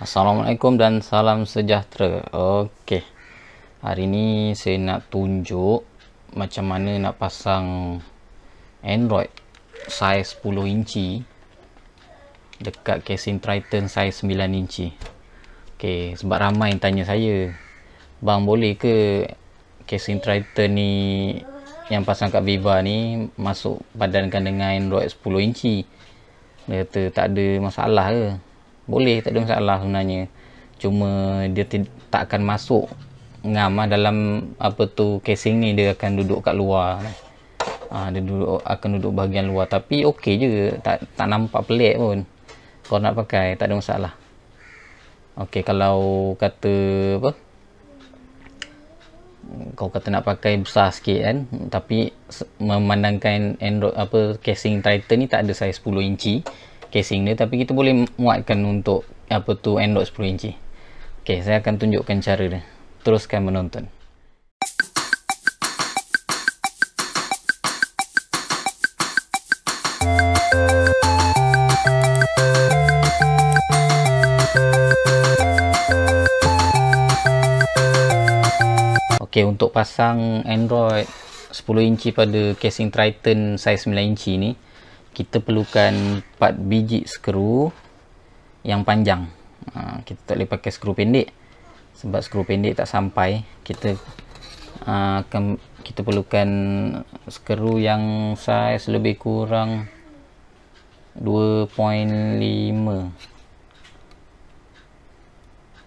Assalamualaikum dan salam sejahtera. Okey. Hari ni saya nak tunjuk macam mana nak pasang Android size 10 inci dekat casing Triton size 9 inci. Okey, sebab ramai yang tanya saya, "Bang, boleh ke casing Triton ni yang pasang kat Viva ni masuk padankan dengan Android 10 inci?" Dia kata tak ada masalah ke boleh tak ada masalah sebenarnya cuma dia t- tak akan masuk ngam lah dalam apa tu casing ni dia akan duduk kat luar ah dia duduk akan duduk bahagian luar tapi okey je tak tak nampak pelik pun kalau nak pakai tak ada masalah okey kalau kata apa kau kata nak pakai besar sikit kan tapi memandangkan android apa casing titan ni tak ada saiz 10 inci casing dia tapi kita boleh muatkan untuk apa tu 10 inci ok saya akan tunjukkan cara dia teruskan menonton ok untuk pasang android 10 inci pada casing triton size 9 inci ni kita perlukan 4 biji skru yang panjang uh, kita tak boleh pakai skru pendek sebab skru pendek tak sampai kita uh, ha, ke, kita perlukan skru yang saiz lebih kurang 2.5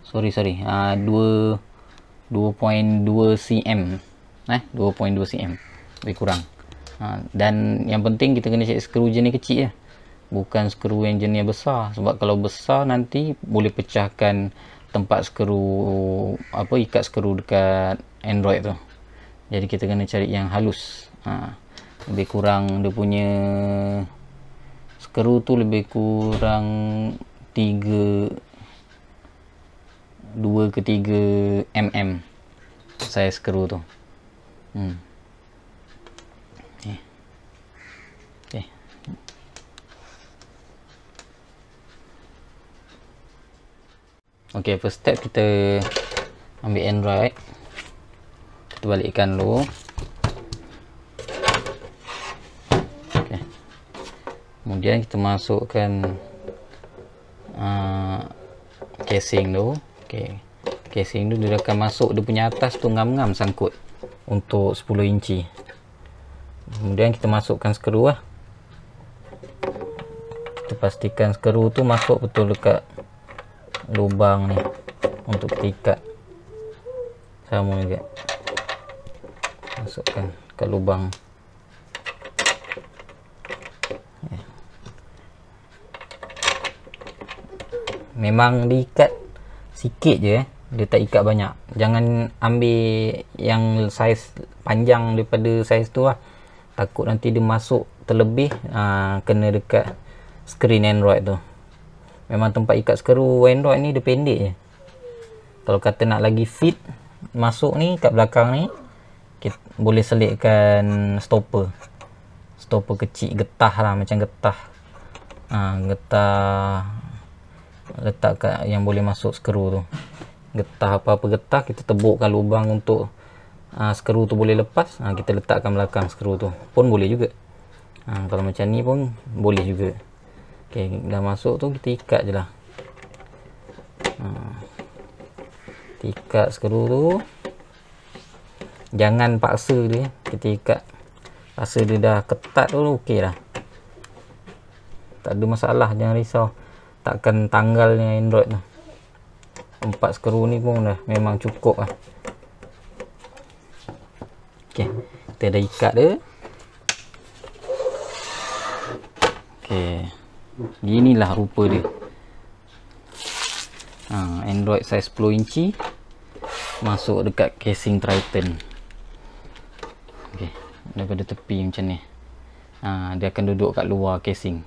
sorry sorry uh, 2 2.2 cm eh 2.2 cm lebih kurang ha, dan yang penting kita kena cek skru jenis kecil ya. bukan skru yang jenis besar sebab kalau besar nanti boleh pecahkan tempat skru apa ikat skru dekat android tu jadi kita kena cari yang halus ha, lebih kurang dia punya skru tu lebih kurang 3 2 ke 3 mm saya skru tu hmm ok first step kita ambil android kita balikkan dulu ok kemudian kita masukkan uh, casing dulu ok casing dulu dia akan masuk dia punya atas tu ngam-ngam sangkut untuk 10 inci kemudian kita masukkan skru lah kita pastikan skru tu masuk betul dekat lubang ni untuk ketikat sama juga masukkan ke lubang ya. memang diikat sikit je eh. dia tak ikat banyak jangan ambil yang saiz panjang daripada saiz tu lah takut nanti dia masuk terlebih aa, ah, kena dekat screen android tu memang tempat ikat skru wendrot ni dia pendek je kalau kata nak lagi fit masuk ni kat belakang ni kita boleh selitkan stopper stopper kecil getah lah macam getah ha, getah letak kat yang boleh masuk skru tu getah apa-apa getah kita tebukkan lubang untuk ha, skru tu boleh lepas ha, kita letakkan belakang skru tu pun boleh juga ha, kalau macam ni pun boleh juga ok dah masuk tu kita ikat je lah ha. kita ikat skru tu jangan paksa dia kita ikat paksa dia dah ketat tu ok lah tak ada masalah jangan risau takkan tanggal android tu empat skru ni pun dah memang cukup lah ok kita dah ikat dia ok inilah rupa dia ha, android size 10 inci masuk dekat casing triton ok daripada tepi macam ni ha, dia akan duduk kat luar casing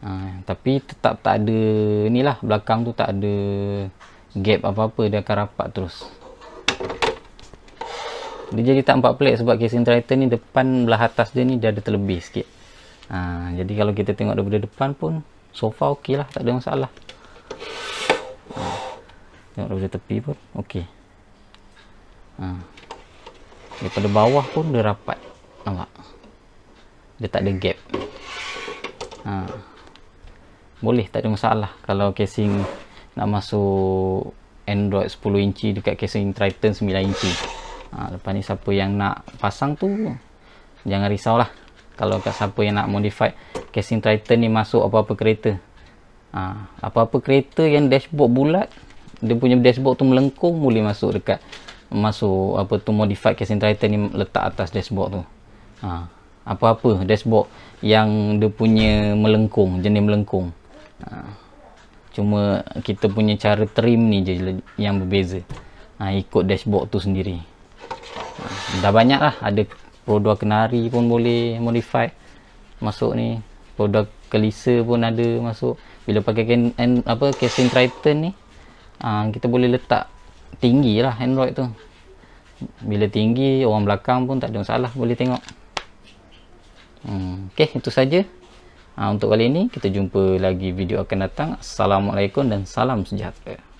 ha, tapi tetap tak ada ni lah belakang tu tak ada gap apa-apa dia akan rapat terus dia jadi tak empat pelik sebab casing triton ni depan belah atas dia ni dia ada terlebih sikit ha, jadi kalau kita tengok daripada depan pun sofa okey lah tak ada masalah tengok daripada tepi pun okey ha. daripada bawah pun dia rapat nampak dia tak ada gap ha. boleh tak ada masalah kalau casing nak masuk Android 10 inci dekat casing Triton 9 inci ha, lepas ni siapa yang nak pasang tu jangan risau lah kalau siapa yang nak modify casing Triton ni masuk apa-apa kereta ha, apa-apa kereta yang dashboard bulat dia punya dashboard tu melengkung boleh masuk dekat masuk apa tu modify casing Triton ni letak atas dashboard tu ha, apa-apa dashboard yang dia punya melengkung jenis melengkung ha, cuma kita punya cara trim ni je yang berbeza ikut dashboard tu sendiri ha. dah banyak lah ada roda kenari pun boleh modify masuk ni roda kelisa pun ada masuk bila pakai can, an, apa casing triton ni aa, ah, kita boleh letak tinggi lah android tu bila tinggi orang belakang pun tak ada masalah boleh tengok hmm, ok itu saja ah, untuk kali ini kita jumpa lagi video akan datang Assalamualaikum dan salam sejahtera